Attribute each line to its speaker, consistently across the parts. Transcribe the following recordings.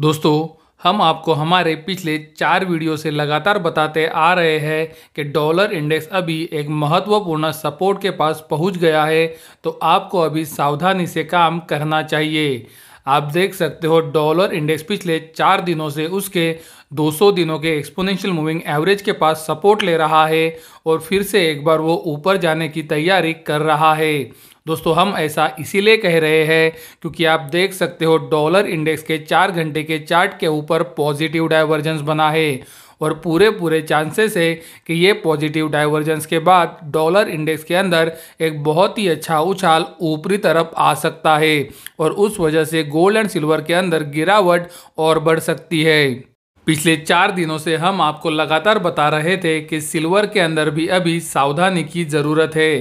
Speaker 1: दोस्तों हम आपको हमारे पिछले चार वीडियो से लगातार बताते आ रहे हैं कि डॉलर इंडेक्स अभी एक महत्वपूर्ण सपोर्ट के पास पहुंच गया है तो आपको अभी सावधानी से काम करना चाहिए आप देख सकते हो डॉलर इंडेक्स पिछले चार दिनों से उसके 200 दिनों के एक्सपोनेंशियल मूविंग एवरेज के पास सपोर्ट ले रहा है और फिर से एक बार वो ऊपर जाने की तैयारी कर रहा है दोस्तों हम ऐसा इसीलिए कह रहे हैं क्योंकि आप देख सकते हो डॉलर इंडेक्स के चार घंटे के चार्ट के ऊपर पॉजिटिव डाइवर्जेंस बना है और पूरे पूरे चांसेस है कि ये पॉजिटिव डाइवर्जेंस के बाद डॉलर इंडेक्स के अंदर एक बहुत ही अच्छा उछाल ऊपरी तरफ आ सकता है और उस वजह से गोल्ड एंड सिल्वर के अंदर गिरावट और बढ़ सकती है पिछले चार दिनों से हम आपको लगातार बता रहे थे कि सिल्वर के अंदर भी अभी सावधानी की ज़रूरत है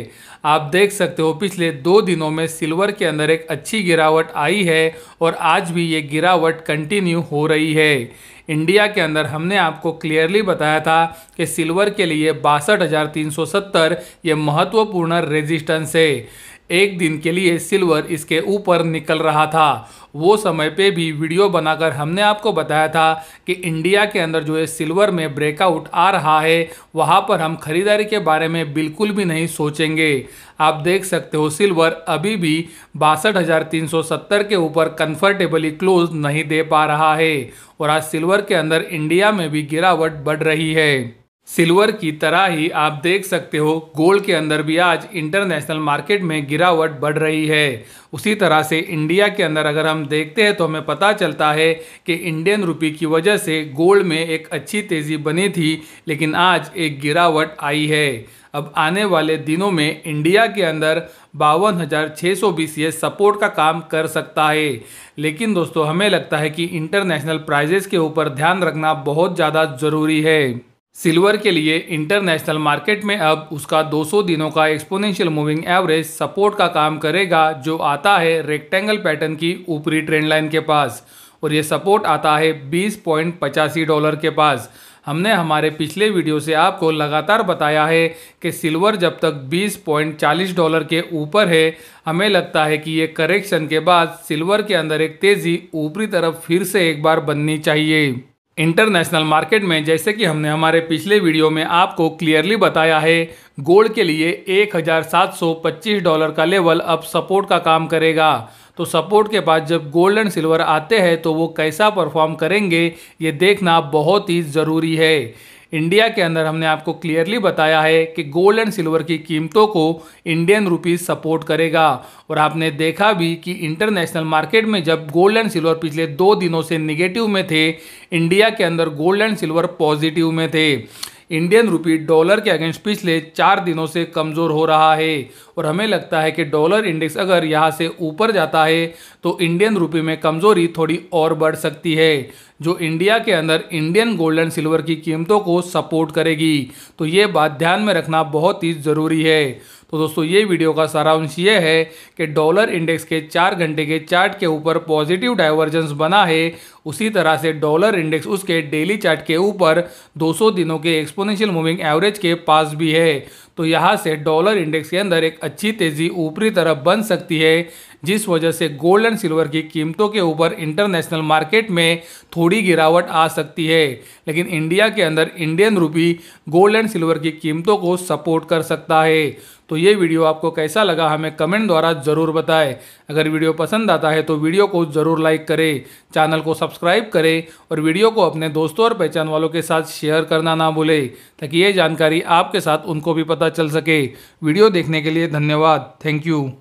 Speaker 1: आप देख सकते हो पिछले दो दिनों में सिल्वर के अंदर एक अच्छी गिरावट आई है और आज भी ये गिरावट कंटिन्यू हो रही है इंडिया के अंदर हमने आपको क्लियरली बताया था कि सिल्वर के लिए बासठ हज़ार तीन सौ सत्तर ये महत्वपूर्ण रेजिस्टेंस है एक दिन के लिए सिल्वर इसके ऊपर निकल रहा था वो समय पे भी वीडियो बनाकर हमने आपको बताया था कि इंडिया के अंदर जो है सिल्वर में ब्रेकआउट आ रहा है वहाँ पर हम खरीदारी के बारे में बिल्कुल भी नहीं सोचेंगे आप देख सकते हो सिल्वर अभी भी बासठ के ऊपर कंफर्टेबली क्लोज नहीं दे पा रहा है और आज सिल्वर के अंदर इंडिया में भी गिरावट बढ़ रही है सिल्वर की तरह ही आप देख सकते हो गोल्ड के अंदर भी आज इंटरनेशनल मार्केट में गिरावट बढ़ रही है उसी तरह से इंडिया के अंदर अगर हम देखते हैं तो हमें पता चलता है कि इंडियन रुपी की वजह से गोल्ड में एक अच्छी तेज़ी बनी थी लेकिन आज एक गिरावट आई है अब आने वाले दिनों में इंडिया के अंदर बावन हज़ार छः सौ ये सपोर्ट का काम कर सकता है लेकिन दोस्तों हमें लगता है कि इंटरनेशनल प्राइजेस के ऊपर ध्यान रखना बहुत ज़्यादा ज़रूरी है सिल्वर के लिए इंटरनेशनल मार्केट में अब उसका 200 दिनों का एक्सपोनेंशियल मूविंग एवरेज सपोर्ट का काम करेगा जो आता है रेक्टेंगल पैटर्न की ऊपरी ट्रेंड लाइन के पास और ये सपोर्ट आता है बीस पॉइंट पचासी डॉलर के पास हमने हमारे पिछले वीडियो से आपको लगातार बताया है कि सिल्वर जब तक 20.40 डॉलर के ऊपर है हमें लगता है कि ये करेक्शन के बाद सिल्वर के अंदर एक तेज़ी ऊपरी तरफ फिर से एक बार बननी चाहिए इंटरनेशनल मार्केट में जैसे कि हमने हमारे पिछले वीडियो में आपको क्लियरली बताया है गोल्ड के लिए 1725 डॉलर का लेवल अब सपोर्ट का काम करेगा तो सपोर्ट के बाद जब गोल्ड एंड सिल्वर आते हैं तो वो कैसा परफॉर्म करेंगे ये देखना बहुत ही ज़रूरी है इंडिया के अंदर हमने आपको क्लियरली बताया है कि गोल्ड एंड सिल्वर की कीमतों को इंडियन रुपीज़ सपोर्ट करेगा और आपने देखा भी कि इंटरनेशनल मार्केट में जब गोल्ड एंड सिल्वर पिछले दो दिनों से निगेटिव में थे इंडिया के अंदर गोल्ड एंड सिल्वर पॉजिटिव में थे इंडियन रुपी डॉलर के अगेंस्ट पिछले चार दिनों से कमज़ोर हो रहा है और हमें लगता है कि डॉलर इंडेक्स अगर यहाँ से ऊपर जाता है तो इंडियन रुपी में कमज़ोरी थोड़ी और बढ़ सकती है जो इंडिया के अंदर इंडियन गोल्ड एंड सिल्वर की कीमतों को सपोर्ट करेगी तो ये बात ध्यान में रखना बहुत ही ज़रूरी है तो दोस्तों ये वीडियो का सारांश ये है कि डॉलर इंडेक्स के चार घंटे के चार्ट के ऊपर पॉजिटिव डाइवर्जेंस बना है उसी तरह से डॉलर इंडेक्स उसके डेली चार्ट के ऊपर 200 दिनों के एक्सपोनेंशियल मूविंग एवरेज के पास भी है तो यहाँ से डॉलर इंडेक्स के अंदर एक अच्छी तेज़ी ऊपरी तरफ बन सकती है जिस वजह से गोल्ड एंड सिल्वर की कीमतों के ऊपर इंटरनेशनल मार्केट में थोड़ी गिरावट आ सकती है लेकिन इंडिया के अंदर Indian rupee gold and silver की कीमतों को सपोर्ट कर सकता है तो ये वीडियो आपको कैसा लगा हमें कमेंट द्वारा ज़रूर बताएं अगर वीडियो पसंद आता है तो वीडियो को ज़रूर लाइक करें चैनल को सब्सक्राइब सब्सक्राइब करें और वीडियो को अपने दोस्तों और पहचान वालों के साथ शेयर करना ना भूलें ताकि ये जानकारी आपके साथ उनको भी पता चल सके वीडियो देखने के लिए धन्यवाद थैंक यू